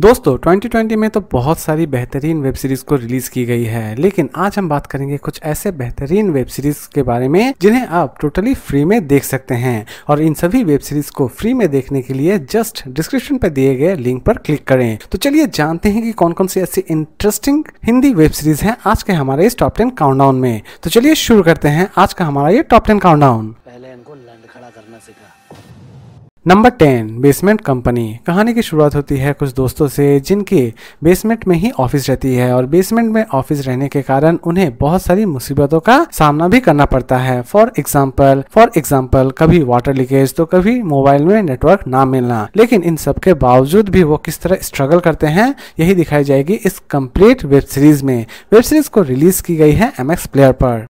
दोस्तों 2020 में तो बहुत सारी बेहतरीन वेब सीरीज को रिलीज की गई है लेकिन आज हम बात करेंगे कुछ ऐसे बेहतरीन वेब सीरीज के बारे में जिन्हें आप टोटली फ्री में देख सकते हैं और इन सभी वेब सीरीज को फ्री में देखने के लिए जस्ट डिस्क्रिप्शन पर दिए गए लिंक पर क्लिक करें तो चलिए जानते हैं कि कौन कौन सी ऐसी इंटरेस्टिंग हिंदी वेब सीरीज है आज के हमारे इस टॉप टेन काउंट में तो चलिए शुरू करते हैं आज का हमारा ये टॉप टेन काउंट पहले इनको लंड खड़ा करना सीखा नंबर टेन बेसमेंट कंपनी कहानी की शुरुआत होती है कुछ दोस्तों से जिनके बेसमेंट में ही ऑफिस रहती है और बेसमेंट में ऑफिस रहने के कारण उन्हें बहुत सारी मुसीबतों का सामना भी करना पड़ता है फॉर एग्जाम्पल फॉर एग्जाम्पल कभी वाटर लीकेज तो कभी मोबाइल में नेटवर्क ना मिलना लेकिन इन सब के बावजूद भी वो किस तरह स्ट्रगल करते हैं यही दिखाई जाएगी इस कम्प्लीट वेब सीरीज में वेब सीरीज को रिलीज की गई है एम प्लेयर पर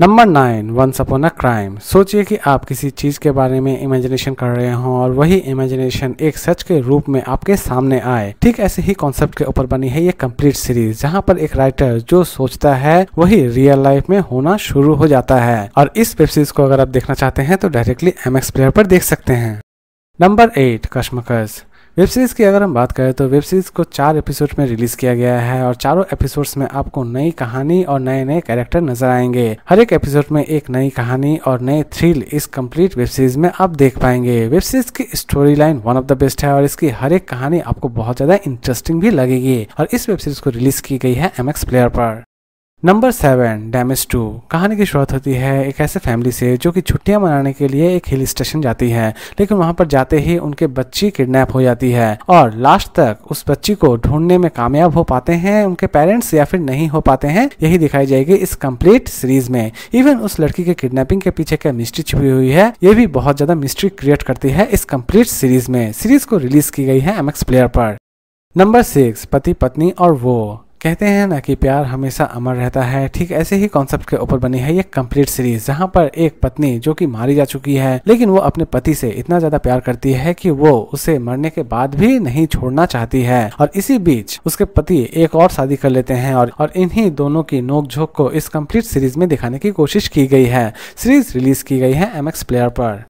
number nine once upon a crime सोचिए कि आप किसी चीज़ के बारे में इमेजिनेशन कर रहे हों और वही इमेजिनेशन एक सच के रूप में आपके सामने आए ठीक ऐसे ही कॉन्सेप्ट के ऊपर बनी है ये कंप्लीट सीरीज जहाँ पर एक राइटर जो सोचता है वही रियल लाइफ में होना शुरू हो जाता है और इस वेब सीरीज को अगर आप देखना चाहते हैं तो डायरेक्टली एम प्लेयर पर देख सकते हैं number eight Kashmakash web series की अगर हम बात करें तो वेब सीरीज़ को चार एपिसोड में रिलीज किया गया है और चारों एपिसोड्स में आपको नई कहानी और नए नए कैरेक्टर नजर आएंगे हर एक एपिसोड में एक नई कहानी और नए थ्रिल इस कंप्लीट वेब सीरीज में आप देख पाएंगे वेब सीरीज की story line one of the best है और इसकी हर एक कहानी आपको बहुत ज्यादा इंटरेस्टिंग भी लगेगी और इस वेब सीरीज को रिलीज की गई है एम एक्स प्लेयर पर नंबर सेवन डैमेज टू कहानी की शुरुआत होती है एक ऐसे फैमिली से जो कि छुट्टियां मनाने के लिए एक हिल स्टेशन जाती है लेकिन वहां पर जाते ही उनके बच्ची किडनैप हो जाती है और लास्ट तक उस बच्ची को ढूंढने में कामयाब हो पाते हैं उनके पेरेंट्स या फिर नहीं हो पाते हैं यही दिखाई जाएगी इस कम्प्लीट सीरीज में इवन उस लड़की के किडनेपिंग के पीछे क्या मिस्ट्री छुपी हुई है ये भी बहुत ज्यादा मिस्ट्री क्रिएट करती है इस कम्प्लीट सीरीज में सीरीज को रिलीज की गई है एमएक्स प्लेयर पर नंबर सिक्स पति पत्नी और वो कहते हैं ना कि प्यार हमेशा अमर रहता है ठीक ऐसे ही कॉन्सेप्ट के ऊपर बनी है ये कंप्लीट सीरीज जहाँ पर एक पत्नी जो कि मारी जा चुकी है लेकिन वो अपने पति से इतना ज्यादा प्यार करती है कि वो उसे मरने के बाद भी नहीं छोड़ना चाहती है और इसी बीच उसके पति एक और शादी कर लेते हैं और, और इन्हीं दोनों की नोकझोंक को इस कम्प्लीट सीरीज में दिखाने की कोशिश की गई है सीरीज रिलीज की गई है एम प्लेयर पर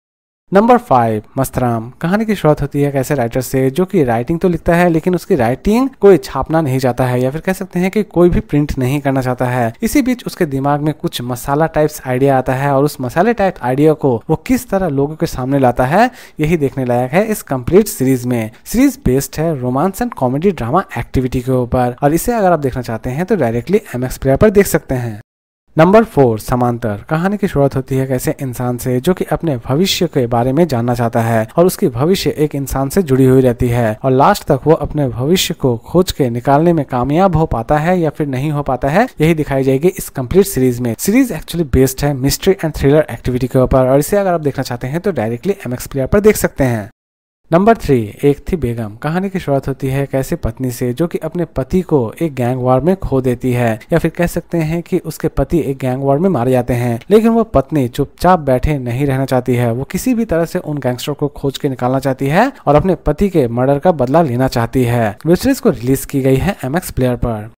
नंबर फाइव मस्तराम कहानी की शुरुआत होती है कैसे राइटर से जो कि राइटिंग तो लिखता है लेकिन उसकी राइटिंग कोई छापना नहीं चाहता है या फिर कह सकते हैं कि कोई भी प्रिंट नहीं करना चाहता है इसी बीच उसके दिमाग में कुछ मसाला टाइप्स आइडिया आता है और उस मसाले टाइप आइडिया को वो किस तरह लोगों के सामने लाता है यही देखने लायक है इस कम्प्लीट सीरीज में सीरीज बेस्ड है romance and comedy drama activity के ऊपर और इसे अगर आप देखना चाहते हैं तो डायरेक्टली एम एक्सप्रेयर पर देख सकते हैं नंबर फोर समांतर कहानी की शुरुआत होती है कैसे इंसान से जो कि अपने भविष्य के बारे में जानना चाहता है और उसकी भविष्य एक इंसान से जुड़ी हुई रहती है और लास्ट तक वो अपने भविष्य को खोज के निकालने में कामयाब हो पाता है या फिर नहीं हो पाता है यही दिखाई जाएगी इस कम्प्लीट सीरीज में सीरीज एक्चुअली बेस्ड है मिस्ट्री एंड थ्रिलर एक्टिविटी के ऊपर और इसे अगर आप देखना चाहते हैं तो डायरेक्टली एम एक्स प्लेयर पर देख सकते हैं नंबर थ्री एक थी बेगम कहानी की शुरुआत होती है कैसे पत्नी से जो कि अपने पति को एक गैंग वार में खो देती है या फिर कह सकते हैं कि उसके पति एक गैंग वार में मारे जाते हैं लेकिन वो पत्नी चुपचाप बैठे नहीं रहना चाहती है वो किसी भी तरह से उन गैंगस्टर को खोज के निकालना चाहती है और अपने पति के मर्डर का बदला लेना चाहती है वेब सीरीज को रिलीज की गई है एम प्लेयर पर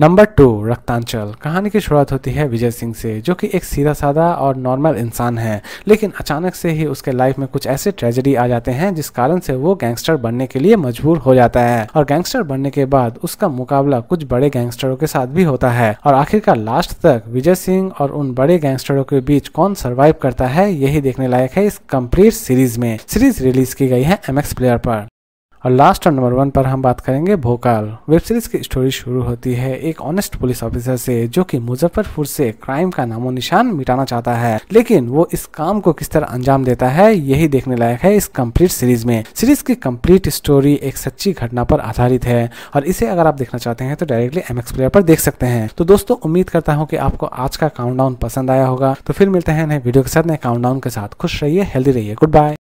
नंबर टू रक्तांचल कहानी की शुरुआत होती है विजय सिंह से जो कि एक सीधा साधा और नॉर्मल इंसान है लेकिन अचानक से ही उसके लाइफ में कुछ ऐसे ट्रेजेडी आ जाते हैं जिस कारण से वो गैंगस्टर बनने के लिए मजबूर हो जाता है और गैंगस्टर बनने के बाद उसका मुकाबला कुछ बड़े गैंगस्टरों के साथ भी होता है और आखिरकार लास्ट तक विजय सिंह और उन बड़े गैंगस्टरों के बीच कौन सर्वाइव करता है यही देखने लायक है इस कम्प्लीट सीरीज में सीरीज रिलीज की गई है एम प्लेयर पर और लास्ट और नंबर वन पर हम बात करेंगे भोकाल वेब सीरीज की स्टोरी शुरू होती है एक ऑनेस्ट पुलिस ऑफिसर से जो कि मुजफ्फरपुर से क्राइम का नामो निशान मिटाना चाहता है लेकिन वो इस काम को किस तरह अंजाम देता है यही देखने लायक है इस कंप्लीट सीरीज में सीरीज की कंप्लीट स्टोरी एक सच्ची घटना पर आधारित है और इसे अगर आप देखना चाहते हैं तो डायरेक्टली एम प्लेयर पर देख सकते हैं तो दोस्तों उम्मीद करता हूँ की आपको आज का काउंट पसंद आया होगा तो फिर मिलते हैं नए वीडियो के साथ नए काउंट के साथ खुश रहिए हेल्दी रहिए गुड बाय